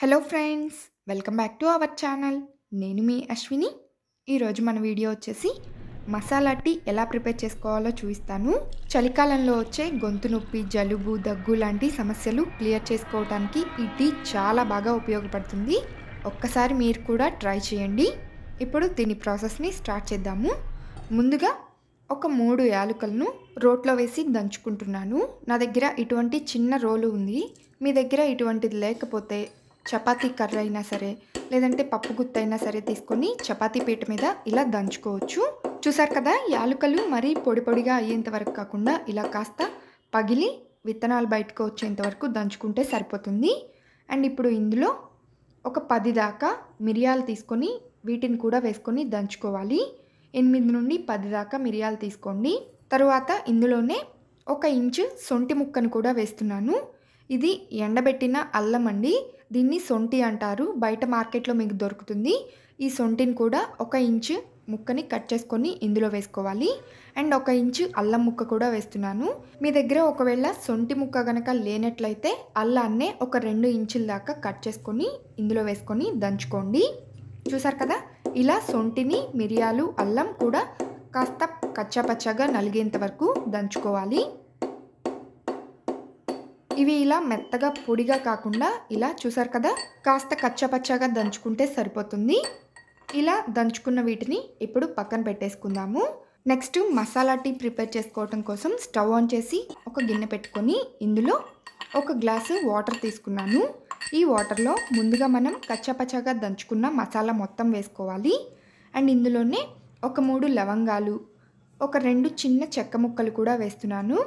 hello friends welcome back to our channel నేను మీ అశ్విని ఈరోజు మన వీడియో వచ్చేసి మసాలా టీ ఎలా ప్రిపేర్ చేసుకోవాలో చూపిస్తాను చలికాలంలో వచ్చే గొంతు నొప్పి జలుబు దగ్గు లాంటి సమస్యలు క్లియర్ చేసుకోవడానికి ఈ టీ చాలా బాగా ఉపయోగపడుతుంది ఒక్కసారి మీరు కూడా ట్రై చేయండి ఇప్పుడు దీని ప్రాసెస్ని స్టార్ట్ చేద్దాము ముందుగా ఒక మూడు యాలకులను రోట్లో వేసి దంచుకుంటున్నాను నా దగ్గర ఇటువంటి చిన్న రోలు ఉంది మీ దగ్గర ఇటువంటిది లేకపోతే చపాతీ కర్ర అయినా సరే లేదంటే పప్పు గుత్త అయినా సరే తీసుకొని చపాతీ పీట మీద ఇలా దంచుకోవచ్చు చూసారు కదా యాలుకలు మరీ పొడి పొడిగా అయ్యేంత వరకు కాకుండా ఇలా కాస్త పగిలి విత్తనాలు బయటకు వచ్చేంత వరకు దంచుకుంటే సరిపోతుంది అండ్ ఇప్పుడు ఇందులో ఒక పది దాకా మిరియాలు తీసుకొని వీటిని కూడా వేసుకొని దంచుకోవాలి ఎనిమిది నుండి పది దాకా మిరియాలు తీసుకోండి తరువాత ఇందులోనే ఒక ఇంచు సొంటి ముక్కను కూడా వేస్తున్నాను ఇది ఎండబెట్టిన అల్లం అండి దీన్ని సొంటి అంటారు బయట మార్కెట్లో మీకు దొరుకుతుంది ఈ సొంటిని కూడా ఒక ఇంచు ముక్కని కట్ చేసుకొని ఇందులో వేసుకోవాలి అండ్ ఒక ఇంచు అల్లం ముక్క కూడా వేస్తున్నాను మీ దగ్గర ఒకవేళ సొంటి ముక్క కనుక లేనట్లయితే అల్లాన్నే ఒక రెండు ఇంచుల దాకా కట్ చేసుకొని ఇందులో వేసుకొని దంచుకోండి చూసారు కదా ఇలా సొంటిని మిరియాలు అల్లం కూడా కాస్త పచ్చగా నలిగేంత వరకు దంచుకోవాలి ఇవి ఇలా మెత్తగా పొడిగా కాకుండా ఇలా చూసారు కదా కాస్త కచ్చపచ్చగా దంచుకుంటే సరిపోతుంది ఇలా దంచుకున్న వీటిని ఇప్పుడు పక్కన పెట్టేసుకుందాము నెక్స్ట్ మసాలా టీ ప్రిపేర్ చేసుకోవటం కోసం స్టవ్ ఆన్ చేసి ఒక గిన్నె పెట్టుకొని ఇందులో ఒక గ్లాసు వాటర్ తీసుకున్నాను ఈ వాటర్లో ముందుగా మనం కచ్చపచ్చగా దంచుకున్న మసాలా మొత్తం వేసుకోవాలి అండ్ ఇందులోనే ఒక మూడు లవంగాలు ఒక రెండు చిన్న చెక్క ముక్కలు కూడా వేస్తున్నాను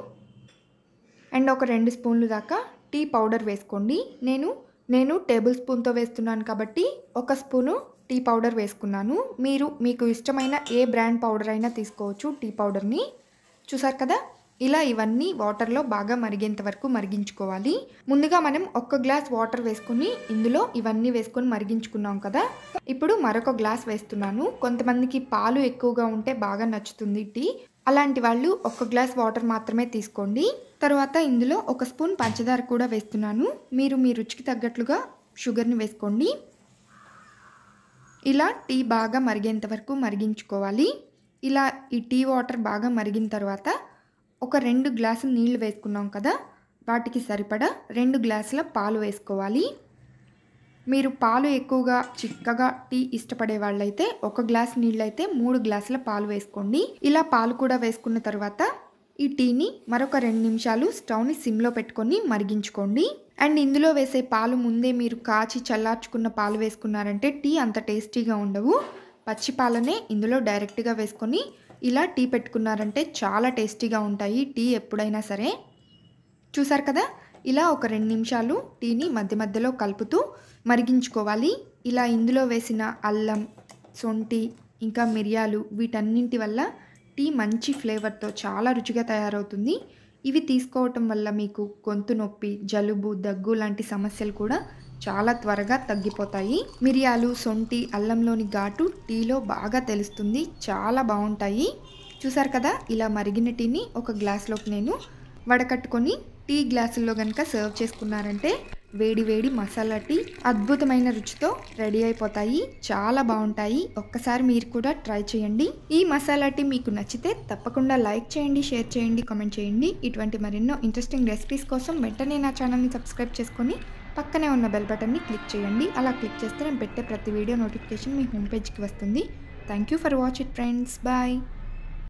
అండ్ ఒక రెండు స్పూన్లు దాకా టీ పౌడర్ వేసుకోండి నేను నేను టేబుల్ స్పూన్తో వేస్తున్నాను కాబట్టి ఒక స్పూను టీ పౌడర్ వేసుకున్నాను మీరు మీకు ఇష్టమైన ఏ బ్రాండ్ పౌడర్ అయినా తీసుకోవచ్చు టీ పౌడర్ని చూసారు కదా ఇలా ఇవన్నీ వాటర్లో బాగా మరిగేంత వరకు మరిగించుకోవాలి ముందుగా మనం ఒక్క గ్లాస్ వాటర్ వేసుకుని ఇందులో ఇవన్నీ వేసుకొని మరిగించుకున్నాం కదా ఇప్పుడు మరొక గ్లాస్ వేస్తున్నాను కొంతమందికి పాలు ఎక్కువగా ఉంటే బాగా నచ్చుతుంది టీ అలాంటి వాళ్ళు ఒక గ్లాస్ వాటర్ మాత్రమే తీసుకోండి తర్వాత ఇందులో ఒక స్పూన్ పంచదార కూడా వేస్తున్నాను మీరు మీ రుచికి తగ్గట్లుగా షుగర్ని వేసుకోండి ఇలా టీ బాగా మరిగేంత వరకు మరిగించుకోవాలి ఇలా ఈ టీ వాటర్ బాగా మరిగిన తర్వాత ఒక రెండు గ్లాసులు నీళ్లు వేసుకున్నాం కదా వాటికి సరిపడా రెండు గ్లాసుల పాలు వేసుకోవాలి మీరు పాలు ఎక్కువగా చిక్కగా టీ ఇష్టపడే వాళ్ళైతే ఒక గ్లాస్ నీళ్ళు అయితే మూడు గ్లాసుల పాలు వేసుకోండి ఇలా పాలు కూడా వేసుకున్న తర్వాత ఈ టీని మరొక రెండు నిమిషాలు స్టవ్ని సిమ్లో పెట్టుకొని మరిగించుకోండి అండ్ ఇందులో వేసే పాలు ముందే మీరు కాచి చల్లార్చుకున్న పాలు వేసుకున్నారంటే టీ అంత టేస్టీగా ఉండవు పచ్చి పాలనే ఇందులో డైరెక్ట్గా వేసుకొని ఇలా టీ పెట్టుకున్నారంటే చాలా టేస్టీగా ఉంటాయి టీ ఎప్పుడైనా సరే చూసారు కదా ఇలా ఒక రెండు నిమిషాలు టీని మధ్య మధ్యలో కలుపుతూ మరిగించుకోవాలి ఇలా ఇందులో వేసిన అల్లం సొంటి ఇంకా మిరియాలు వీటన్నింటి వల్ల టీ మంచి ఫ్లేవర్తో చాలా రుచిగా తయారవుతుంది ఇవి తీసుకోవటం వల్ల మీకు గొంతు నొప్పి జలుబు దగ్గు లాంటి సమస్యలు కూడా చాలా త్వరగా తగ్గిపోతాయి మిరియాలు సొంటి అల్లంలోని ఘాటు టీలో బాగా తెలుస్తుంది చాలా బాగుంటాయి చూసారు కదా ఇలా మరిగిన టీని ఒక గ్లాస్లోకి నేను వడకట్టుకొని టీ గ్లాసుల్లో కనుక సర్వ్ చేసుకున్నారంటే వేడి వేడి మసాలా టీ అద్భుతమైన రుచితో రెడీ అయిపోతాయి చాలా బాగుంటాయి ఒక్కసారి మీరు కూడా ట్రై చేయండి ఈ మసాలా టీ మీకు నచ్చితే తప్పకుండా లైక్ చేయండి షేర్ చేయండి కామెంట్ చేయండి ఇటువంటి మరెన్నో ఇంట్రెస్టింగ్ రెసిపీస్ కోసం వెంటనే నా ఛానల్ని సబ్స్క్రైబ్ చేసుకొని పక్కనే ఉన్న బెల్ బటన్ని క్లిక్ చేయండి అలా క్లిక్ చేస్తే నేను పెట్టే ప్రతి వీడియో నోటిఫికేషన్ మీ హోమ్ పేజ్కి వస్తుంది thank you for watch it friends bye